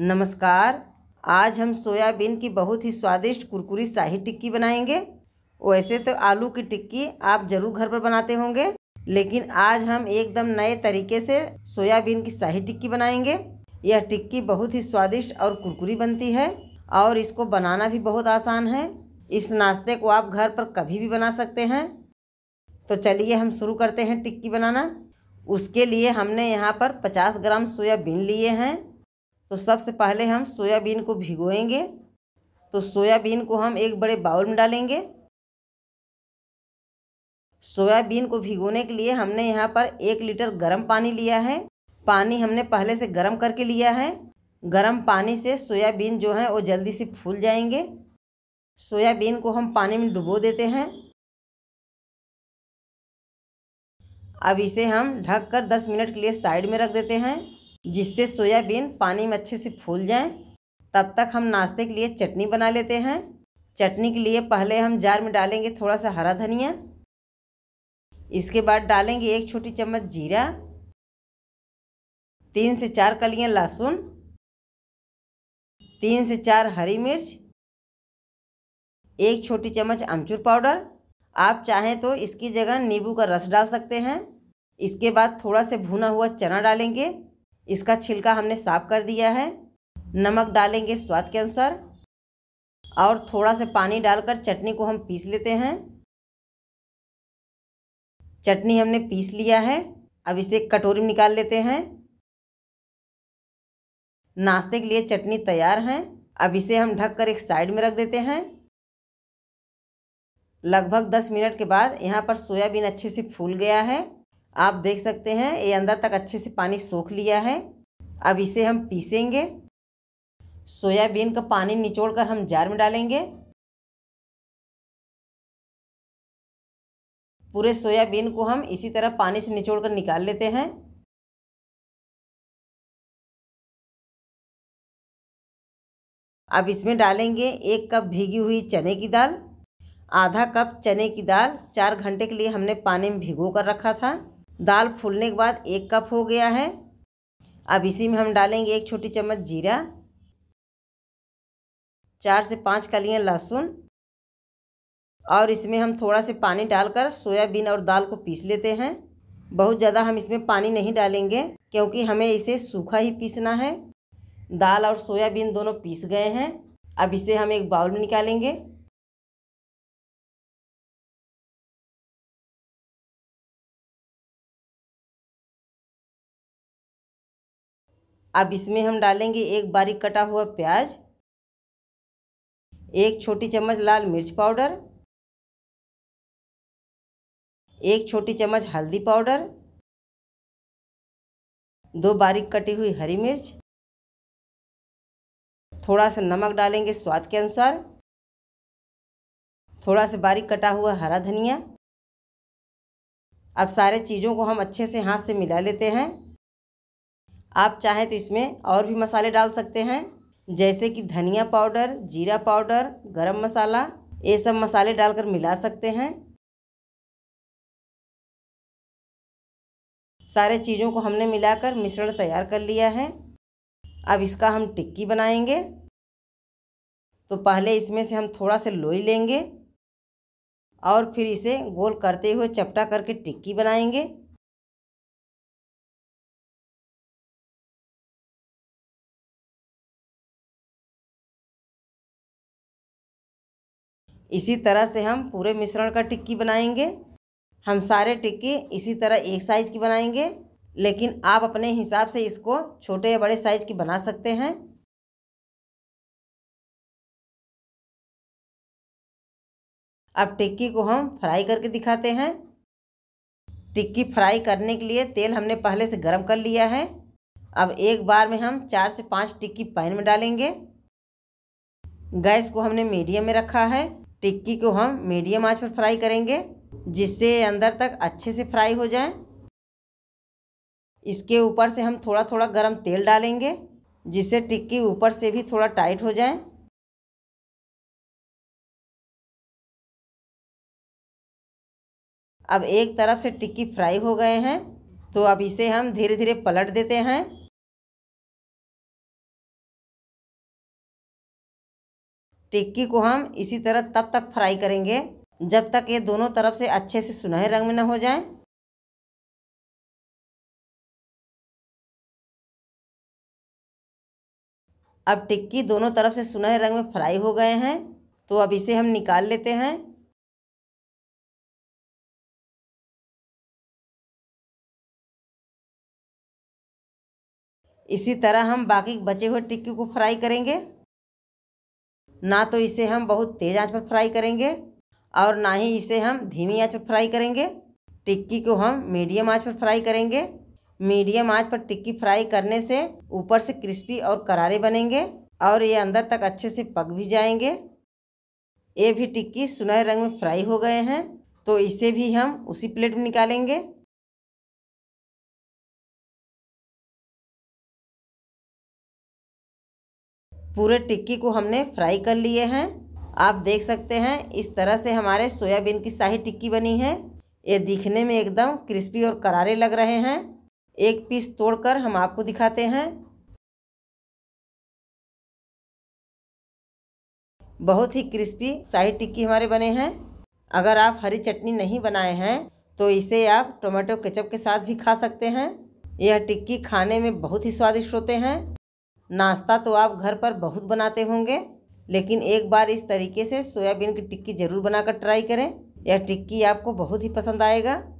नमस्कार आज हम सोयाबीन की बहुत ही स्वादिष्ट कुरकुरी शाही टिक्की बनाएंगे वैसे तो आलू की टिक्की आप ज़रूर घर पर बनाते होंगे लेकिन आज हम एकदम नए तरीके से सोयाबीन की शाही टिक्की बनाएंगे यह टिक्की बहुत ही स्वादिष्ट और कुरकुरी बनती है और इसको बनाना भी बहुत आसान है इस नाश्ते को आप घर पर कभी भी बना सकते हैं तो चलिए हम शुरू करते हैं टिक्की बनाना उसके लिए हमने यहाँ पर 50 ग्राम सोयाबीन लिए हैं तो सबसे पहले हम सोयाबीन को भिगोएंगे तो सोयाबीन को हम एक बड़े बाउल में डालेंगे सोयाबीन को भिगोने के लिए हमने यहाँ पर एक लीटर गर्म पानी लिया है पानी हमने पहले से गर्म करके लिया है गर्म पानी से सोयाबीन जो है वो जल्दी से फूल जाएंगे सोयाबीन को हम पानी में डुबो देते हैं अब इसे हम ढककर 10 मिनट के लिए साइड में रख देते हैं जिससे सोयाबीन पानी में अच्छे से फूल जाए तब तक हम नाश्ते के लिए चटनी बना लेते हैं चटनी के लिए पहले हम जार में डालेंगे थोड़ा सा हरा धनिया इसके बाद डालेंगे एक छोटी चम्मच जीरा तीन से चार कलियाँ लहसुन तीन से चार हरी मिर्च एक छोटी चम्मच अमचूर पाउडर आप चाहें तो इसकी जगह नींबू का रस डाल सकते हैं इसके बाद थोड़ा से भुना हुआ चना डालेंगे इसका छिलका हमने साफ कर दिया है नमक डालेंगे स्वाद के अनुसार और थोड़ा सा पानी डालकर चटनी को हम पीस लेते हैं चटनी हमने पीस लिया है अब इसे कटोरी में निकाल लेते हैं नाश्ते के लिए चटनी तैयार है अब इसे हम ढककर एक साइड में रख देते हैं लगभग दस मिनट के बाद यहाँ पर सोयाबीन अच्छे से फूल गया है आप देख सकते हैं ये अंदर तक अच्छे से पानी सोख लिया है अब इसे हम पीसेंगे सोयाबीन का पानी निचोड़कर हम जार में डालेंगे पूरे सोयाबीन को हम इसी तरह पानी से निचोड़कर निकाल लेते हैं अब इसमें डालेंगे एक कप भीगी हुई चने की दाल आधा कप चने की दाल चार घंटे के लिए हमने पानी में भिगो कर रखा था दाल फूलने के बाद एक कप हो गया है अब इसी में हम डालेंगे एक छोटी चम्मच जीरा चार से पाँच कलियाँ लहसुन और इसमें हम थोड़ा से पानी डालकर सोयाबीन और दाल को पीस लेते हैं बहुत ज़्यादा हम इसमें पानी नहीं डालेंगे क्योंकि हमें इसे सूखा ही पीसना है दाल और सोयाबीन दोनों पीस गए हैं अब इसे हम एक बाउल में निकालेंगे अब इसमें हम डालेंगे एक बारीक कटा हुआ प्याज एक छोटी चम्मच लाल मिर्च पाउडर एक छोटी चम्मच हल्दी पाउडर दो बारीक कटी हुई हरी मिर्च थोड़ा सा नमक डालेंगे स्वाद के अनुसार थोड़ा सा बारीक कटा हुआ हरा धनिया अब सारे चीज़ों को हम अच्छे से हाथ से मिला लेते हैं आप चाहें तो इसमें और भी मसाले डाल सकते हैं जैसे कि धनिया पाउडर जीरा पाउडर गरम मसाला ये सब मसाले डालकर मिला सकते हैं सारे चीज़ों को हमने मिलाकर मिश्रण तैयार कर लिया है अब इसका हम टिक्की बनाएंगे तो पहले इसमें से हम थोड़ा सा लोई लेंगे और फिर इसे गोल करते हुए चपटा करके टिक्की बनाएंगे इसी तरह से हम पूरे मिश्रण का टिक्की बनाएंगे हम सारे टिक्की इसी तरह एक साइज की बनाएंगे लेकिन आप अपने हिसाब से इसको छोटे या बड़े साइज की बना सकते हैं अब टिक्की को हम फ्राई करके दिखाते हैं टिक्की फ्राई करने के लिए तेल हमने पहले से गर्म कर लिया है अब एक बार में हम चार से पाँच टिक्की पैन में डालेंगे गैस को हमने मीडियम में रखा है टिक्की को हम मीडियम आंच पर फ्राई करेंगे जिससे अंदर तक अच्छे से फ्राई हो जाए इसके ऊपर से हम थोड़ा थोड़ा गरम तेल डालेंगे जिससे टिक्की ऊपर से भी थोड़ा टाइट हो जाए अब एक तरफ से टिक्की फ्राई हो गए हैं तो अब इसे हम धीरे धीरे पलट देते हैं टिक्की को हम इसी तरह तब तक फ्राई करेंगे जब तक ये दोनों तरफ से अच्छे से सुनहरे रंग में न हो जाए अब टिक्की दोनों तरफ से सुनहरे रंग में फ्राई हो गए हैं तो अब इसे हम निकाल लेते हैं इसी तरह हम बाकी बचे हुए टिक्की को फ्राई करेंगे ना तो इसे हम बहुत तेज़ आंच पर फ्राई करेंगे और ना ही इसे हम धीमी आंच पर फ्राई करेंगे टिक्की को हम मीडियम आंच पर फ्राई करेंगे मीडियम आंच पर टिक्की फ्राई करने से ऊपर से क्रिस्पी और करारे बनेंगे और ये अंदर तक अच्छे से पक भी जाएंगे ये भी टिक्की सुनहरे रंग में फ्राई हो गए हैं तो इसे भी हम उसी प्लेट में निकालेंगे पूरे टिक्की को हमने फ्राई कर लिए हैं आप देख सकते हैं इस तरह से हमारे सोयाबीन की शाही टिक्की बनी है ये दिखने में एकदम क्रिस्पी और करारे लग रहे हैं एक पीस तोड़कर हम आपको दिखाते हैं बहुत ही क्रिस्पी शाही टिक्की हमारे बने हैं अगर आप हरी चटनी नहीं बनाए हैं तो इसे आप टोमेटो केचप के साथ भी खा सकते हैं यह टिक्की खाने में बहुत ही स्वादिष्ट होते हैं नाश्ता तो आप घर पर बहुत बनाते होंगे लेकिन एक बार इस तरीके से सोयाबीन की टिक्की ज़रूर बनाकर ट्राई करें यह टिक्की आपको बहुत ही पसंद आएगा